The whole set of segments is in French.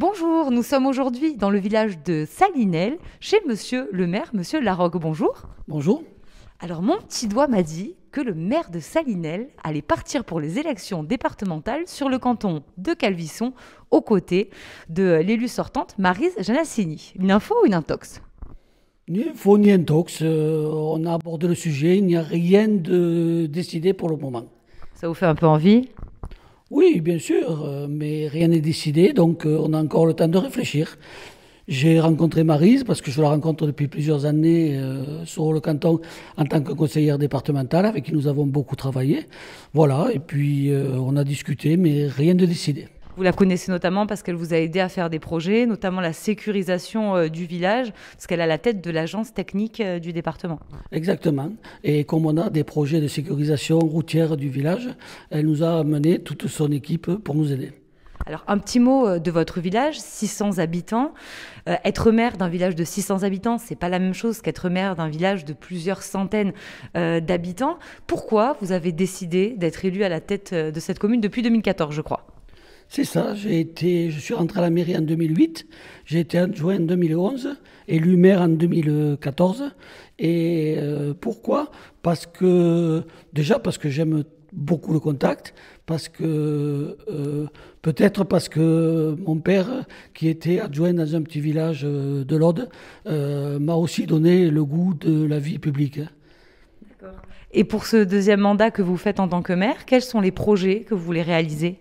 Bonjour, nous sommes aujourd'hui dans le village de Salinel, chez monsieur le maire, monsieur Larocque. Bonjour. Bonjour. Alors, mon petit doigt m'a dit que le maire de Salinel allait partir pour les élections départementales sur le canton de Calvisson, aux côtés de l'élu sortante Marise Janassini. Une info ou une intox Ni info ni intox. Euh, on a abordé le sujet, il n'y a rien de décidé pour le moment. Ça vous fait un peu envie oui, bien sûr, euh, mais rien n'est décidé, donc euh, on a encore le temps de réfléchir. J'ai rencontré Marise parce que je la rencontre depuis plusieurs années euh, sur le canton en tant que conseillère départementale avec qui nous avons beaucoup travaillé. Voilà, et puis on a discuté, mais rien de décidé. Vous la connaissez notamment parce qu'elle vous a aidé à faire des projets, notamment la sécurisation euh, du village, parce qu'elle a la tête de l'agence technique euh, du département. Exactement. Et comme on a des projets de sécurisation routière du village, elle nous a amené toute son équipe pour nous aider. Alors un petit mot euh, de votre village, 600 habitants. être maire d'un village de 600 habitants, c'est pas la même chose qu'être maire d'un village de plusieurs centaines d'habitants. Pourquoi vous avez décidé d'être élu à la tête de cette commune depuis 2014, je crois c'est ça, j'ai été, je suis rentré à la mairie en 2008, j'ai été adjoint en 2011, élu maire en 2014. Et euh, pourquoi Parce que, déjà parce que j'aime beaucoup le contact, parce que, euh, peut-être parce que mon père, qui était adjoint dans un petit village euh, de l'Aude, m'a aussi donné le goût de la vie publique. Et pour ce deuxième mandat que vous faites en tant que maire, quels sont les projets que vous voulez réaliser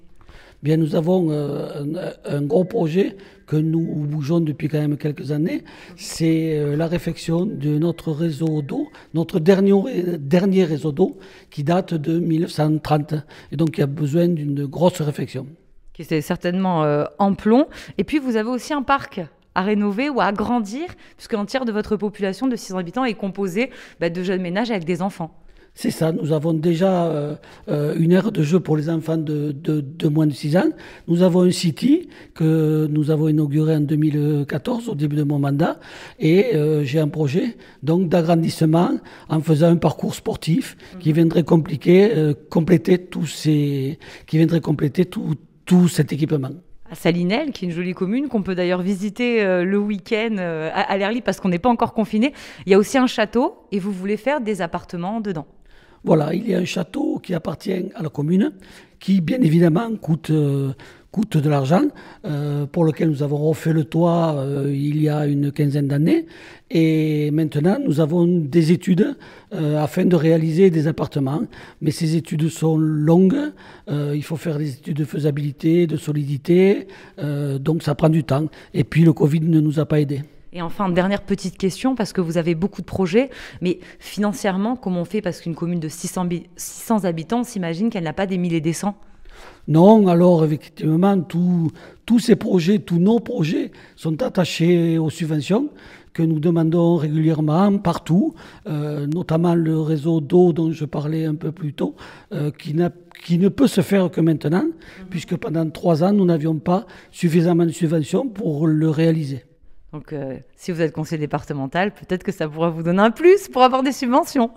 bien nous avons euh, un, gros projet que nous bougeons depuis quand même quelques années. C'est euh, la réfection de notre réseau d'eau, notre dernier, dernier réseau d'eau qui date de 1930 et donc il y a besoin d'une grosse réfection. Qui certainement euh, en plomb. Et puis vous avez aussi un parc à rénover ou à agrandir, puisque l'entière de votre population de 6 habitants est composée bah, de jeunes ménages avec des enfants. C'est ça, nous avons déjà euh, euh, une aire de jeu pour les enfants de, moins de 6 ans. Nous avons un City que nous avons inauguré en 2014 au début de mon mandat et euh, j'ai un projet donc d'agrandissement en faisant un parcours sportif qui viendrait compléter tout, cet équipement à Salinelle, qui est une jolie commune qu'on peut d'ailleurs visiter le week-end à l'air parce qu'on n'est pas encore confiné. Il y a aussi un château et vous voulez faire des appartements dedans. Voilà, il y a un château qui appartient à la commune, qui bien évidemment coûte, euh, de l'argent, euh, pour lequel nous avons refait le toit euh, il y a une quinzaine d'années. Et maintenant, nous avons des études afin de réaliser des appartements. Mais ces études sont longues. il faut faire des études de faisabilité, de solidité. donc ça prend du temps. Et puis le Covid ne nous a pas aidés. Et enfin, dernière petite question, parce que vous avez beaucoup de projets, mais financièrement, comment on fait Parce qu'une commune de 600, habitants, s'imagine qu'elle n'a pas des milliers des cents. Non, alors effectivement, tout, tous ces projets, tous nos projets sont attachés aux subventions que nous demandons régulièrement partout, euh, notamment le réseau d'eau dont je parlais un peu plus tôt, euh, qui, ne peut se faire que maintenant, mhm. puisque pendant trois ans, nous n'avions pas suffisamment de subventions pour le réaliser. Donc, euh, si vous êtes conseiller départemental, peut-être que ça pourra vous donner un plus pour avoir des subventions.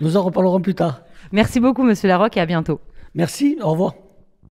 Nous en reparlerons plus tard. Merci beaucoup, Monsieur Larocque, et à bientôt. Merci, au revoir.